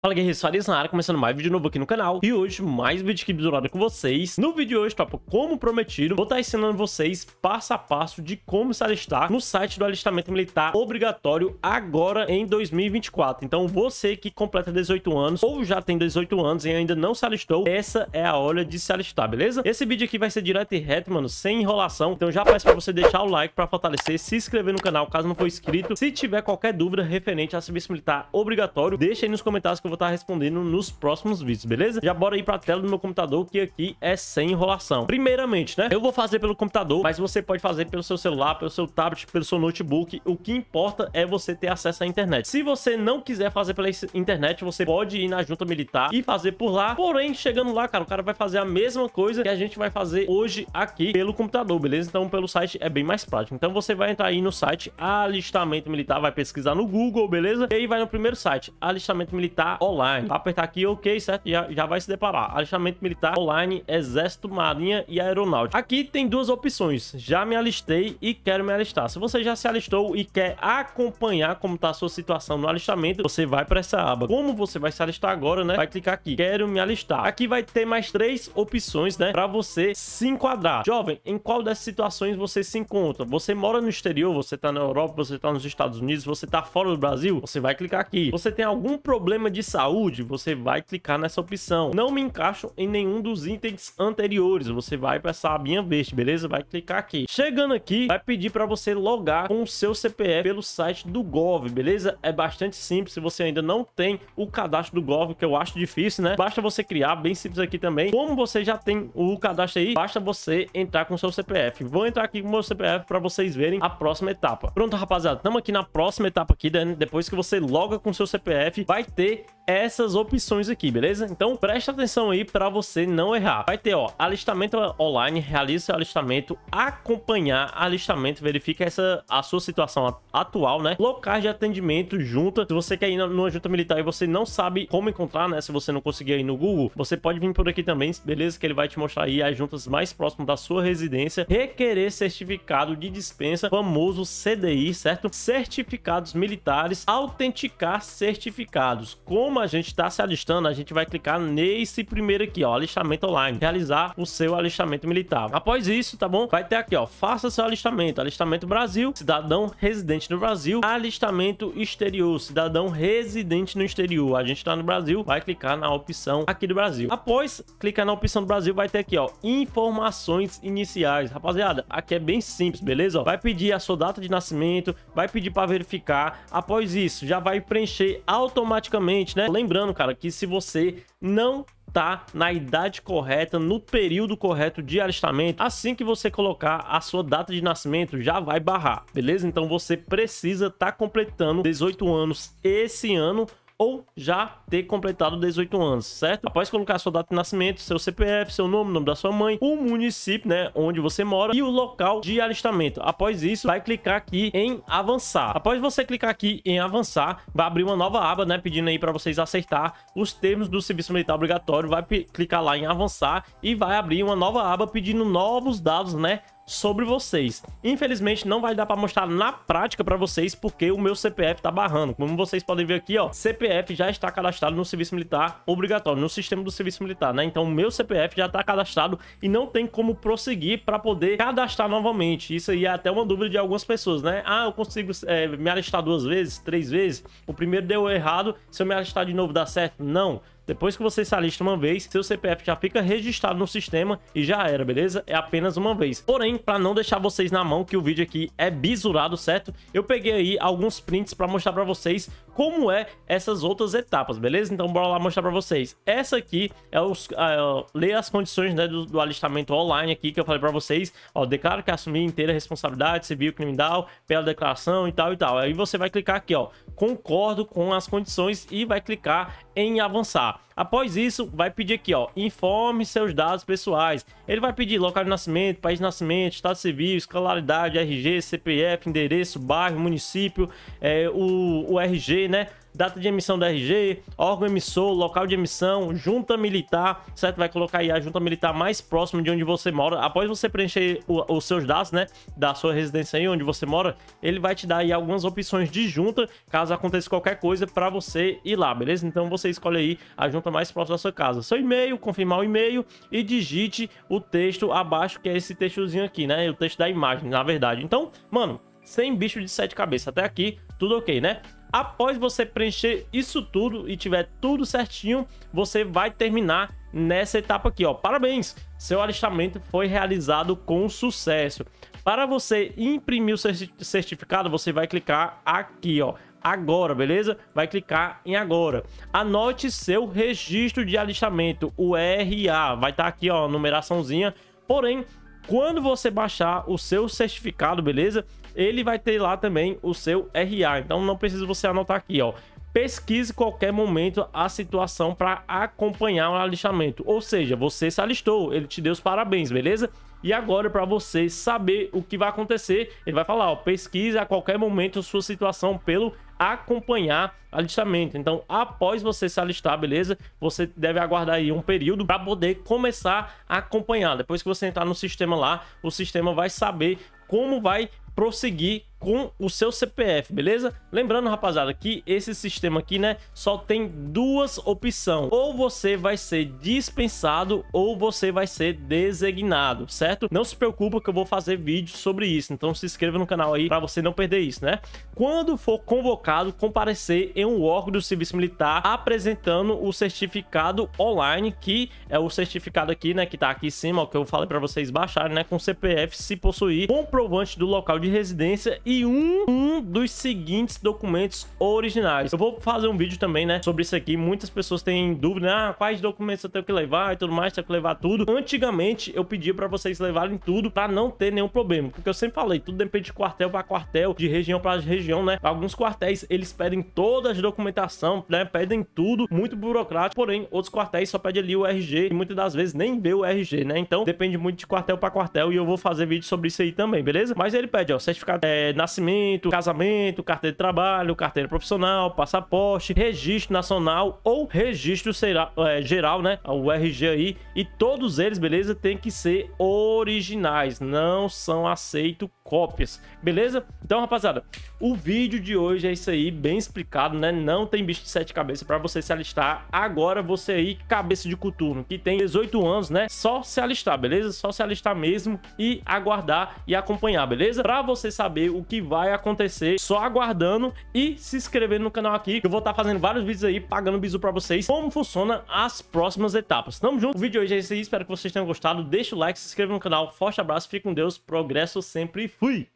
Fala guerreiros, Farias na área, começando mais vídeo novo aqui no canal E hoje mais vídeo aqui bizurado com vocês No vídeo de hoje, topo, como prometido Vou estar ensinando vocês passo a passo de como se alistar no site do alistamento militar obrigatório agora em 2024 Então você que completa 18 anos ou já tem 18 anos e ainda não se alistou Essa é a hora de se alistar, beleza? Esse vídeo aqui vai ser direto e reto, mano, sem enrolação Então já peço pra você deixar o like pra fortalecer Se inscrever no canal caso não for inscrito Se tiver qualquer dúvida referente a serviço militar obrigatório Deixa aí nos comentários que eu vou estar tá respondendo nos próximos vídeos, beleza? Já bora ir pra tela do meu computador, que aqui é sem enrolação. Primeiramente, né? Eu vou fazer pelo computador, mas você pode fazer pelo seu celular, pelo seu tablet, pelo seu notebook. O que importa é você ter acesso à internet. Se você não quiser fazer pela internet, você pode ir na junta militar e fazer por lá. Porém, chegando lá, cara, o cara vai fazer a mesma coisa que a gente vai fazer hoje aqui pelo computador, beleza? Então, pelo site é bem mais prático. Então, você vai entrar aí no site alistamento militar, vai pesquisar no Google, beleza? E aí vai no primeiro site, alistamento militar online. apertar aqui OK, certo? Já, já vai se deparar. Alistamento militar online, exército, marinha e aeronáutica. Aqui tem duas opções. Já me alistei e quero me alistar. Se você já se alistou e quer acompanhar como tá a sua situação no alistamento, você vai para essa aba. Como você vai se alistar agora, né? Vai clicar aqui. Quero me alistar. Aqui vai ter mais três opções, né? Para você se enquadrar. Jovem, em qual dessas situações você se encontra? Você mora no exterior, você tá na Europa, você tá nos Estados Unidos, você tá fora do Brasil? Você vai clicar aqui. Você tem algum problema de saúde, você vai clicar nessa opção. Não me encaixo em nenhum dos itens anteriores. Você vai para essa abinha verde, beleza? Vai clicar aqui. Chegando aqui, vai pedir para você logar com o seu CPF pelo site do Gov, beleza? É bastante simples. Se você ainda não tem o cadastro do Gov, que eu acho difícil, né? Basta você criar, bem simples aqui também. Como você já tem o cadastro aí, basta você entrar com o seu CPF. Vou entrar aqui com o meu CPF para vocês verem a próxima etapa. Pronto, rapaziada, estamos aqui na próxima etapa aqui, Dani. Né? depois que você loga com o seu CPF, vai ter essas opções aqui, beleza? Então presta atenção aí para você não errar. Vai ter, ó, alistamento online, realiza seu alistamento, acompanhar alistamento, verifica essa, a sua situação atual, né? Locais de atendimento, junta. Se você quer ir numa junta militar e você não sabe como encontrar, né? Se você não conseguir aí no Google, você pode vir por aqui também, beleza? Que ele vai te mostrar aí as juntas mais próximas da sua residência. Requerer certificado de dispensa, famoso CDI, certo? Certificados militares, autenticar certificados. Como como a gente está se alistando, a gente vai clicar nesse primeiro aqui, ó, alistamento online, realizar o seu alistamento militar. Após isso, tá bom? Vai ter aqui, ó, faça seu alistamento, alistamento Brasil, cidadão residente no Brasil, alistamento exterior, cidadão residente no exterior. A gente está no Brasil, vai clicar na opção aqui do Brasil. Após clicar na opção do Brasil, vai ter aqui, ó, informações iniciais. Rapaziada, aqui é bem simples, beleza? vai pedir a sua data de nascimento, vai pedir para verificar. Após isso, já vai preencher automaticamente, né? Lembrando, cara, que se você não tá na idade correta, no período correto de alistamento, assim que você colocar a sua data de nascimento, já vai barrar, beleza? Então você precisa tá completando 18 anos esse ano ou já ter completado 18 anos, certo? Após colocar sua data de nascimento, seu CPF, seu nome, nome da sua mãe, o município, né, onde você mora e o local de alistamento. Após isso, vai clicar aqui em avançar. Após você clicar aqui em avançar, vai abrir uma nova aba, né, pedindo aí para vocês acertar os termos do serviço militar obrigatório, vai clicar lá em avançar e vai abrir uma nova aba pedindo novos dados, né, sobre vocês. Infelizmente, não vai dar para mostrar na prática para vocês, porque o meu CPF tá barrando. Como vocês podem ver aqui, ó, CPF já está cadastrado no serviço militar obrigatório, no sistema do serviço militar, né? Então, o meu CPF já tá cadastrado e não tem como prosseguir para poder cadastrar novamente. Isso aí é até uma dúvida de algumas pessoas, né? Ah, eu consigo é, me alistar duas vezes, três vezes? O primeiro deu errado, se eu me alistar de novo dá certo? Não. Depois que você se alista uma vez, seu CPF já fica registrado no sistema e já era, beleza? É apenas uma vez. Porém, para não deixar vocês na mão que o vídeo aqui é bisurado, certo? Eu peguei aí alguns prints para mostrar para vocês como é essas outras etapas, beleza? Então bora lá mostrar para vocês. Essa aqui é os, uh, é, ler as condições né, do, do, alistamento online aqui que eu falei para vocês. Ó, declaro que assumi inteira responsabilidade civil criminal pela declaração e tal e tal. Aí você vai clicar aqui, ó, concordo com as condições e vai clicar em avançar. Após isso, vai pedir aqui, ó, informe seus dados pessoais. Ele vai pedir local de nascimento, país de nascimento, estado civil, escolaridade, RG, CPF, endereço, bairro, município, é, o, o RG, né? data de emissão da RG, órgão emissor, local de emissão, junta militar, certo? Vai colocar aí a junta militar mais próxima de onde você mora. Após você preencher o, os seus dados, né, da sua residência aí onde você mora, ele vai te dar aí algumas opções de junta, caso aconteça qualquer coisa para você ir lá, beleza? Então você escolhe aí a junta mais próxima da sua casa. Seu e-mail, confirmar o e-mail e digite o texto abaixo, que é esse textozinho aqui, né? O texto da imagem, na verdade. Então, mano, sem bicho de sete cabeças. Até aqui, tudo ok, né? Após você preencher isso tudo e tiver tudo certinho, você vai terminar nessa etapa aqui, ó. Parabéns! Seu alistamento foi realizado com sucesso. Para você imprimir o certificado, você vai clicar aqui, ó agora, beleza? Vai clicar em agora. Anote seu registro de alistamento, o RA. Vai estar tá aqui, ó, numeraçãozinha. Porém, quando você baixar o seu certificado, beleza? ele vai ter lá também o seu RA. Então não precisa você anotar aqui, ó. Pesquise qualquer momento a situação para acompanhar o alistamento. Ou seja, você se alistou, ele te deu os parabéns, beleza? E agora, para você saber o que vai acontecer, ele vai falar: ó, pesquise a qualquer momento sua situação pelo acompanhar alistamento. Então, após você se alistar, beleza? Você deve aguardar aí um período para poder começar a acompanhar. Depois que você entrar no sistema lá, o sistema vai saber como vai prosseguir com o seu CPF, beleza? Lembrando, rapaziada, que esse sistema aqui, né, só tem duas opções. Ou você vai ser dispensado ou você vai ser designado, certo? Não se preocupa que eu vou fazer vídeo sobre isso, então se inscreva no canal aí para você não perder isso, né? Quando for convocado, comparecer em um órgão do serviço militar apresentando o certificado online, que é o certificado aqui, né, que tá aqui em cima, ó, que eu falei para vocês baixarem, né, com CPF se possuir comprovante do local de de residência e um, um dos seguintes documentos originais. Eu vou fazer um vídeo também, né, sobre isso aqui. Muitas pessoas têm dúvida, ah, quais documentos eu tenho que levar e tudo mais, tenho que levar tudo. Antigamente, eu pedia para vocês levarem tudo para não ter nenhum problema, porque eu sempre falei, tudo depende de quartel para quartel, de região para região, né? Alguns quartéis, eles pedem toda a documentação, né, pedem tudo, muito burocrático, porém, outros quartéis só pedem ali o RG e muitas das vezes nem vê o RG, né? Então, depende muito de quartel para quartel e eu vou fazer vídeo sobre isso aí também, beleza? Mas ele pede, ó, ó, certificado de é, nascimento, casamento, carteira de trabalho, carteira profissional, passaporte, registro nacional ou registro será, é, geral, né? O RG aí. E todos eles, beleza? Tem que ser originais, não são aceito cópias, beleza? Então, rapaziada, o vídeo de hoje é isso aí, bem explicado, né? Não tem bicho de sete cabeças para você se alistar. Agora você aí, cabeça de coturno, que tem 18 anos, né? Só se alistar, beleza? Só se alistar mesmo e aguardar e acompanhar, beleza? Pra você saber o que vai acontecer, só aguardando e se inscrevendo no canal aqui, que eu vou estar tá fazendo vários vídeos aí, pagando bisu pra vocês, como funciona as próximas etapas. Tamo junto, o vídeo de hoje é esse aí, espero que vocês tenham gostado, deixa o like, se inscreva no canal, forte abraço, fique com Deus, progresso sempre fui!